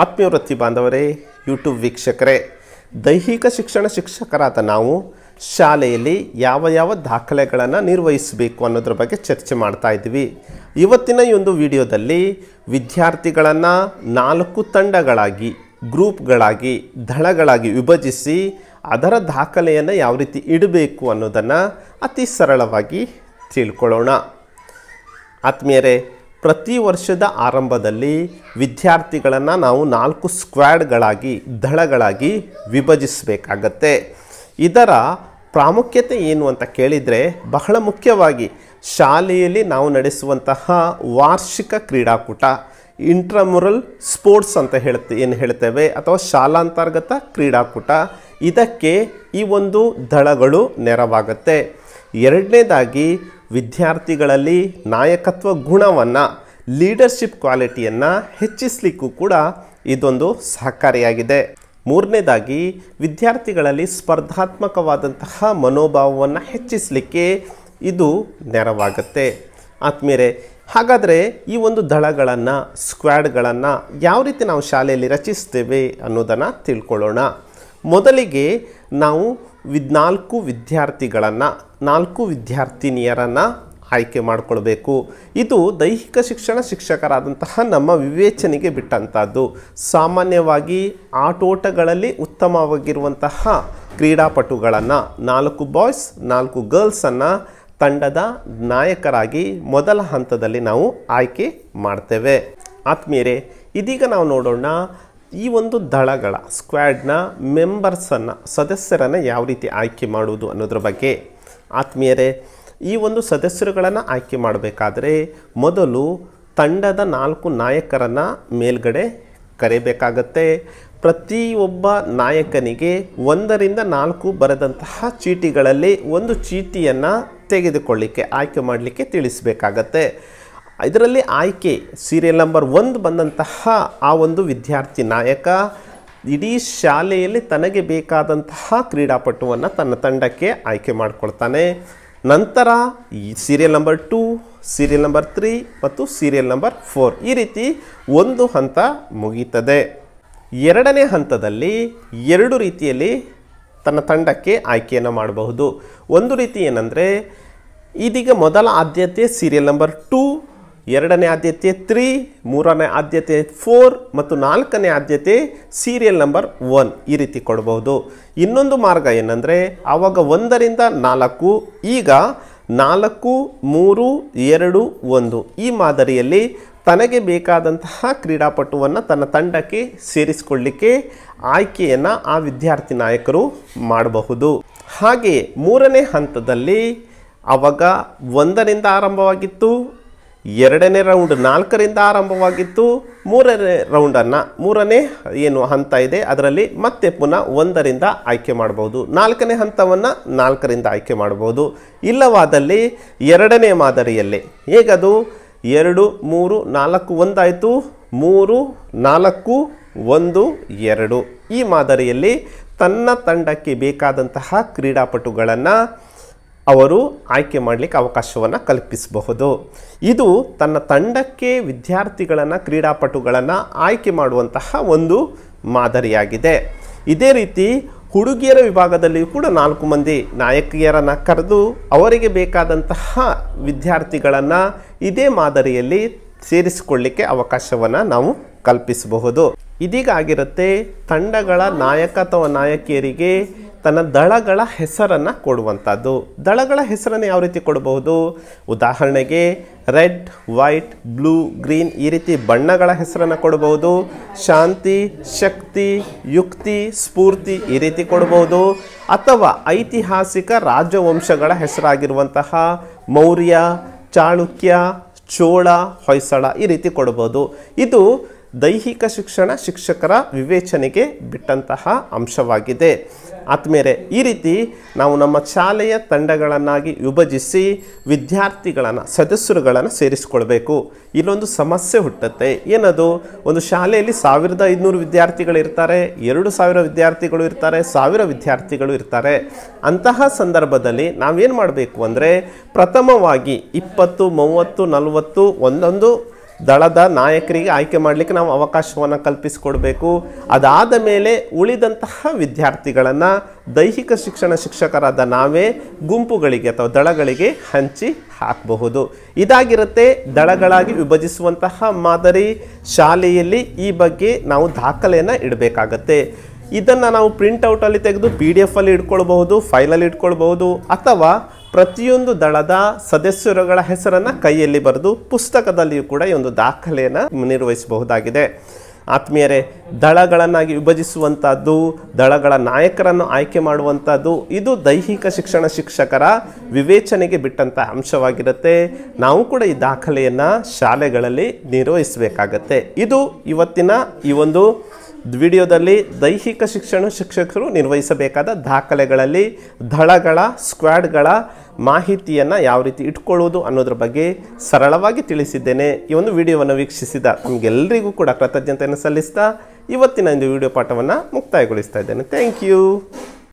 ಆತ್ಮೀಯ ವೃತ್ತಿ ಬಾಂಧವರೇ ಯೂಟ್ಯೂಬ್ ವೀಕ್ಷಕರೇ ದೈಹಿಕ ಶಿಕ್ಷಣ ಶಿಕ್ಷಕರಾದ ನಾವು ಶಾಲೆಯಲ್ಲಿ ಯಾವ ಯಾವ ದಾಖಲೆಗಳನ್ನು ನಿರ್ವಹಿಸಬೇಕು ಅನ್ನೋದ್ರ ಬಗ್ಗೆ ಚರ್ಚೆ ಮಾಡ್ತಾ ಇದ್ದೀವಿ ಇವತ್ತಿನ ಈ ಒಂದು ವಿಡಿಯೋದಲ್ಲಿ ವಿದ್ಯಾರ್ಥಿಗಳನ್ನು ನಾಲ್ಕು ತಂಡಗಳಾಗಿ ಗ್ರೂಪ್ಗಳಾಗಿ ದಳಗಳಾಗಿ ವಿಭಜಿಸಿ ಅದರ ದಾಖಲೆಯನ್ನು ಯಾವ ರೀತಿ ಇಡಬೇಕು ಅನ್ನೋದನ್ನು ಅತಿ ಸರಳವಾಗಿ ತಿಳ್ಕೊಳ್ಳೋಣ ಆತ್ಮೀಯರೇ ಪ್ರತಿ ವರ್ಷದ ಆರಂಭದಲ್ಲಿ ವಿದ್ಯಾರ್ಥಿಗಳನ್ನು ನಾವು ನಾಲ್ಕು ಸ್ಕ್ವಾಡ್ಗಳಾಗಿ ದಳಗಳಾಗಿ ವಿಭಜಿಸಬೇಕಾಗತ್ತೆ ಇದರ ಪ್ರಾಮುಖ್ಯತೆ ಏನು ಅಂತ ಕೇಳಿದರೆ ಬಹಳ ಮುಖ್ಯವಾಗಿ ಶಾಲೆಯಲ್ಲಿ ನಾವು ನಡೆಸುವಂತಹ ವಾರ್ಷಿಕ ಕ್ರೀಡಾಕೂಟ ಇಂಟ್ರಮುರಲ್ ಸ್ಪೋರ್ಟ್ಸ್ ಅಂತ ಹೇಳ್ತೆ ಏನು ಹೇಳ್ತೇವೆ ಅಥವಾ ಶಾಲಾಂತರ್ಗತ ಕ್ರೀಡಾಕೂಟ ಇದಕ್ಕೆ ಈ ಒಂದು ದಳಗಳು ನೆರವಾಗುತ್ತೆ ಎರಡನೇದಾಗಿ ವಿದ್ಯಾರ್ಥಿಗಳಲ್ಲಿ ನಾಯಕತ್ವ ಗುಣವನ್ನು ಲೀಡರ್ಶಿಪ್ ಕ್ವಾಲಿಟಿಯನ್ನು ಹೆಚ್ಚಿಸಲಿಕ್ಕೂ ಕೂಡ ಇದೊಂದು ಸಹಕಾರಿಯಾಗಿದೆ ಮೂರನೇದಾಗಿ ವಿದ್ಯಾರ್ಥಿಗಳಲ್ಲಿ ಸ್ಪರ್ಧಾತ್ಮಕವಾದಂತಹ ಮನೋಭಾವವನ್ನು ಹೆಚ್ಚಿಸಲಿಕ್ಕೆ ಇದು ನೆರವಾಗುತ್ತೆ ಆದ್ಮೇಲೆ ಹಾಗಾದರೆ ಈ ಒಂದು ದಳಗಳನ್ನು ಸ್ಕ್ವಾಡ್ಗಳನ್ನು ಯಾವ ರೀತಿ ನಾವು ಶಾಲೆಯಲ್ಲಿ ರಚಿಸ್ತೇವೆ ಅನ್ನೋದನ್ನು ತಿಳ್ಕೊಳ್ಳೋಣ ಮೊದಲಿಗೆ ನಾವು ವಿದ್ ನಾಲ್ಕು ವಿದ್ಯಾರ್ಥಿಗಳನ್ನು ನಾಲ್ಕು ವಿದ್ಯಾರ್ಥಿನಿಯರನ್ನು ಆಯ್ಕೆ ಮಾಡಿಕೊಳ್ಬೇಕು ಇದು ದೈಹಿಕ ಶಿಕ್ಷಣ ಶಿಕ್ಷಕರಾದಂತಹ ನಮ್ಮ ವಿವೇಚನೆಗೆ ಬಿಟ್ಟಂಥದ್ದು ಸಾಮಾನ್ಯವಾಗಿ ಆಟೋಟಗಳಲ್ಲಿ ಉತ್ತಮವಾಗಿರುವಂತಹ ಕ್ರೀಡಾಪಟುಗಳನ್ನು ನಾಲ್ಕು ಬಾಯ್ಸ್ ನಾಲ್ಕು ಗರ್ಲ್ಸನ್ನು ತಂಡದ ನಾಯಕರಾಗಿ ಮೊದಲ ಹಂತದಲ್ಲಿ ನಾವು ಆಯ್ಕೆ ಮಾಡ್ತೇವೆ ಆತ್ಮೀಯರೇ ಇದೀಗ ನಾವು ನೋಡೋಣ ಈ ಒಂದು ದಳಗಳ ಸ್ಕ್ವಾಡ್ನ ಮೆಂಬರ್ಸನ್ನು ಸದಸ್ಯರನ್ನು ಯಾವ ರೀತಿ ಆಯ್ಕೆ ಮಾಡುವುದು ಅನ್ನೋದ್ರ ಬಗ್ಗೆ ಆತ್ಮೀಯರೇ ಈ ಒಂದು ಸದಸ್ಯರುಗಳನ್ನು ಆಯ್ಕೆ ಮಾಡಬೇಕಾದ್ರೆ ಮೊದಲು ತಂಡದ ನಾಲ್ಕು ನಾಯಕರನ್ನು ಮೇಲ್ಗಡೆ ಕರೆಯಬೇಕಾಗತ್ತೆ ಪ್ರತಿಯೊಬ್ಬ ನಾಯಕನಿಗೆ ಒಂದರಿಂದ ನಾಲ್ಕು ಬರೆದಂತಹ ಚೀಟಿಗಳಲ್ಲಿ ಒಂದು ಚೀಟಿಯನ್ನು ತೆಗೆದುಕೊಳ್ಳಿಕ್ಕೆ ಆಯ್ಕೆ ಮಾಡಲಿಕ್ಕೆ ತಿಳಿಸಬೇಕಾಗತ್ತೆ ಇದರಲ್ಲಿ ಆಯ್ಕೆ ಸೀರಿಯಲ್ ನಂಬರ್ ಒಂದು ಬಂದಂತಹ ಆ ಒಂದು ವಿದ್ಯಾರ್ಥಿ ನಾಯಕ ಇಡೀ ಶಾಲೆಯಲ್ಲಿ ತನಗೆ ಬೇಕಾದಂತಹ ಕ್ರೀಡಾಪಟುವನ್ನು ತನ್ನ ತಂಡಕ್ಕೆ ಆಯ್ಕೆ ಮಾಡಿಕೊಳ್ತಾನೆ ನಂತರ ಈ serial number two serial number three ಮತ್ತು ಸೀರಿಯಲ್ ನಂಬರ್ ಫೋರ್ ಈ ರೀತಿ ಒಂದು ಹಂತ ಮುಗೀತದೆ ಎರಡನೇ ಹಂತದಲ್ಲಿ ಎರಡು ರೀತಿಯಲ್ಲಿ ತನ್ನ ತಂಡಕ್ಕೆ ಆಯ್ಕೆಯನ್ನು ಮಾಡಬಹುದು ಒಂದು ರೀತಿ ಏನಂದರೆ ಇದೀಗ ಮೊದಲ ಆದ್ಯತೆ ಸೀರಿಯಲ್ ನಂಬರ್ ಟೂ ಎರಡನೇ ಆದ್ಯತೆ ತ್ರೀ ಮೂರನೇ ಆದ್ಯತೆ ಫೋರ್ ಮತ್ತು ನಾಲ್ಕನೇ ಆದ್ಯತೆ ಸೀರಿಯಲ್ ನಂಬರ್ ಒನ್ ಈ ರೀತಿ ಕೊಡಬಹುದು ಇನ್ನೊಂದು ಮಾರ್ಗ ಏನಂದರೆ ಆವಾಗ ಒಂದರಿಂದ ನಾಲ್ಕು ಈಗ ನಾಲ್ಕು ಮೂರು ಎರಡು ಒಂದು ಈ ಮಾದರಿಯಲ್ಲಿ ತನಗೆ ಬೇಕಾದಂತಹ ಕ್ರೀಡಾಪಟುವನ್ನು ತನ್ನ ತಂಡಕ್ಕೆ ಸೇರಿಸಿಕೊಳ್ಳಿಕ್ಕೆ ಆಯ್ಕೆಯನ್ನು ಆ ವಿದ್ಯಾರ್ಥಿ ನಾಯಕರು ಮಾಡಬಹುದು ಹಾಗೆಯೇ ಮೂರನೇ ಹಂತದಲ್ಲಿ ಆವಾಗ ಒಂದರಿಂದ ಆರಂಭವಾಗಿತ್ತು ಎರಡನೇ ರೌಂಡ್ ನಾಲ್ಕರಿಂದ ಆರಂಭವಾಗಿತ್ತು ಮೂರನೇ ರೌಂಡನ್ನು ಮೂರನೇ ಏನು ಹಂತ ಇದೆ ಅದರಲ್ಲಿ ಮತ್ತೆ ಪುನಃ ಒಂದರಿಂದ ಆಯ್ಕೆ ಮಾಡ್ಬೋದು ನಾಲ್ಕನೇ ಹಂತವನ್ನು ನಾಲ್ಕರಿಂದ ಆಯ್ಕೆ ಮಾಡ್ಬೋದು ಇಲ್ಲವಾದಲ್ಲಿ ಎರಡನೇ ಮಾದರಿಯಲ್ಲಿ ಹೇಗದು ಎರಡು ಮೂರು ನಾಲ್ಕು ಒಂದಾಯಿತು ಮೂರು ನಾಲ್ಕು ಒಂದು ಎರಡು ಈ ಮಾದರಿಯಲ್ಲಿ ತನ್ನ ತಂಡಕ್ಕೆ ಬೇಕಾದಂತಹ ಕ್ರೀಡಾಪಟುಗಳನ್ನು ಅವರು ಆಯ್ಕೆ ಮಾಡಲಿಕ್ಕೆ ಅವಕಾಶವನ್ನು ಕಲ್ಪಿಸಬಹುದು ಇದು ತನ್ನ ತಂಡಕ್ಕೆ ವಿದ್ಯಾರ್ಥಿಗಳನ್ನು ಕ್ರೀಡಾಪಟುಗಳನ್ನು ಆಯ್ಕೆ ಮಾಡುವಂತಹ ಒಂದು ಮಾದರಿಯಾಗಿದೆ ಇದೇ ರೀತಿ ಹುಡುಗಿಯರ ವಿಭಾಗದಲ್ಲಿಯೂ ಕೂಡ ನಾಲ್ಕು ಮಂದಿ ನಾಯಕಿಯರನ್ನು ಕರೆದು ಅವರಿಗೆ ಬೇಕಾದಂತಹ ವಿದ್ಯಾರ್ಥಿಗಳನ್ನು ಇದೇ ಮಾದರಿಯಲ್ಲಿ ಸೇರಿಸಿಕೊಳ್ಳಿಕ್ಕೆ ಅವಕಾಶವನ್ನು ನಾವು ಕಲ್ಪಿಸಬಹುದು ಇದೀಗ ಆಗಿರುತ್ತೆ ತಂಡಗಳ ನಾಯಕ ಅಥವಾ ನಾಯಕಿಯರಿಗೆ ತನ್ನ ದಳಗಳ ಹೆಸರನ್ನು ಕೊಡುವಂಥದ್ದು ದಳಗಳ ಹೆಸರನ್ನು ಯಾವ ರೀತಿ ಕೊಡಬಹುದು ಉದಾಹರಣೆಗೆ ರೆಡ್ ವೈಟ್ ಬ್ಲೂ ಗ್ರೀನ್ ಈ ರೀತಿ ಬಣ್ಣಗಳ ಹೆಸರನ್ನು ಕೊಡಬಹುದು ಶಾಂತಿ ಶಕ್ತಿ ಯುಕ್ತಿ ಸ್ಫೂರ್ತಿ ಈ ರೀತಿ ಕೊಡಬಹುದು ಅಥವಾ ಐತಿಹಾಸಿಕ ರಾಜವಂಶಗಳ ಹೆಸರಾಗಿರುವಂತಹ ಮೌರ್ಯ ಚಾಳುಕ್ಯ ಚೋಳ ಹೊಯ್ಸಳ ಈ ರೀತಿ ಕೊಡಬಹುದು ಇದು ದೈಹಿಕ ಶಿಕ್ಷಣ ಶಿಕ್ಷಕರ ವಿವೇಚನೆಗೆ ಬಿಟ್ಟಂತಹ ಅಂಶವಾಗಿದೆ ಆತ್ಮೇರೆ ಈ ರೀತಿ ನಾವು ನಮ್ಮ ಶಾಲೆಯ ತಂಡಗಳನ್ನಾಗಿ ವಿಭಜಿಸಿ ವಿದ್ಯಾರ್ಥಿಗಳನ್ನು ಸದಸ್ಯರುಗಳನ್ನು ಸೇರಿಸ್ಕೊಳ್ಬೇಕು ಇಲ್ಲೊಂದು ಸಮಸ್ಯೆ ಹುಟ್ಟುತ್ತೆ ಏನದು ಒಂದು ಶಾಲೆಯಲ್ಲಿ ಸಾವಿರದ ಐದುನೂರು ವಿದ್ಯಾರ್ಥಿಗಳು ಇರ್ತಾರೆ ಎರಡು ಸಾವಿರ ವಿದ್ಯಾರ್ಥಿಗಳು ಇರ್ತಾರೆ ಸಾವಿರ ವಿದ್ಯಾರ್ಥಿಗಳು ಇರ್ತಾರೆ ಅಂತಹ ಸಂದರ್ಭದಲ್ಲಿ ನಾವೇನು ಮಾಡಬೇಕು ಅಂದರೆ ಪ್ರಥಮವಾಗಿ ಇಪ್ಪತ್ತು ಮೂವತ್ತು ನಲವತ್ತು ಒಂದೊಂದು ದಳದ ನಾಯಕರಿಗೆ ಆಯ್ಕೆ ಮಾಡಲಿಕ್ಕೆ ನಾವು ಅವಕಾಶವನ್ನು ಕಲ್ಪಿಸಿಕೊಡಬೇಕು ಅದಾದ ಮೇಲೆ ಉಳಿದಂತಹ ವಿದ್ಯಾರ್ಥಿಗಳನ್ನು ದೈಹಿಕ ಶಿಕ್ಷಣ ಶಿಕ್ಷಕರಾದ ನಾವೇ ಗುಂಪುಗಳಿಗೆ ಅಥವಾ ದಳಗಳಿಗೆ ಹಂಚಿ ಹಾಕಬಹುದು ಇದಾಗಿರುತ್ತೆ ದಳಗಳಾಗಿ ವಿಭಜಿಸುವಂತಹ ಮಾದರಿ ಶಾಲೆಯಲ್ಲಿ ಈ ಬಗ್ಗೆ ನಾವು ದಾಖಲೆಯನ್ನು ಇಡಬೇಕಾಗತ್ತೆ ಇದನ್ನು ನಾವು ಪ್ರಿಂಟ್ಔಟಲ್ಲಿ ತೆಗೆದು ಪಿ ಡಿ ಎಫಲ್ಲಿ ಇಟ್ಕೊಳ್ಬಹುದು ಫೈಲಲ್ಲಿ ಇಟ್ಕೊಳ್ಬಹುದು ಅಥವಾ ಪ್ರತಿಯೊಂದು ದಳದ ಸದಸ್ಯರುಗಳ ಹೆಸರನ್ನು ಕೈಯಲ್ಲಿ ಬರೆದು ಪುಸ್ತಕದಲ್ಲಿಯೂ ಕೂಡ ಈ ಒಂದು ದಾಖಲೆಯನ್ನು ನಿರ್ವಹಿಸಬಹುದಾಗಿದೆ ಆತ್ಮೀಯರೇ ದಳಗಳನ್ನಾಗಿ ವಿಭಜಿಸುವಂಥದ್ದು ದಳಗಳ ನಾಯಕರನ್ನು ಆಯ್ಕೆ ಮಾಡುವಂಥದ್ದು ಇದು ದೈಹಿಕ ಶಿಕ್ಷಣ ಶಿಕ್ಷಕರ ವಿವೇಚನೆಗೆ ಬಿಟ್ಟಂಥ ಅಂಶವಾಗಿರುತ್ತೆ ನಾವು ಕೂಡ ಈ ದಾಖಲೆಯನ್ನು ಶಾಲೆಗಳಲ್ಲಿ ನಿರ್ವಹಿಸಬೇಕಾಗತ್ತೆ ಇದು ಇವತ್ತಿನ ಈ ಒಂದು ವಿಡಿಯೋದಲ್ಲಿ ದೈಹಿಕ ಶಿಕ್ಷಣ ಶಿಕ್ಷಕರು ನಿರ್ವಹಿಸಬೇಕಾದ ದಾಖಲೆಗಳಲ್ಲಿ ದಳಗಳ ಸ್ಕ್ವಾಡ್ಗಳ ಮಾಹಿತಿಯನ್ನು ಯಾವ ರೀತಿ ಇಟ್ಕೊಳ್ಳೋದು ಅನ್ನೋದ್ರ ಬಗ್ಗೆ ಸರಳವಾಗಿ ತಿಳಿಸಿದ್ದೇನೆ ಈ ಒಂದು ವಿಡಿಯೋವನ್ನು ವೀಕ್ಷಿಸಿದ ನಿಮಗೆಲ್ಲರಿಗೂ ಕೂಡ ಕೃತಜ್ಞತೆಯನ್ನು ಸಲ್ಲಿಸ್ತಾ ಇವತ್ತಿನ ಒಂದು ವಿಡಿಯೋ ಪಾಠವನ್ನು ಮುಕ್ತಾಯಗೊಳಿಸ್ತಾ ಇದ್ದೇನೆ ಥ್ಯಾಂಕ್ ಯು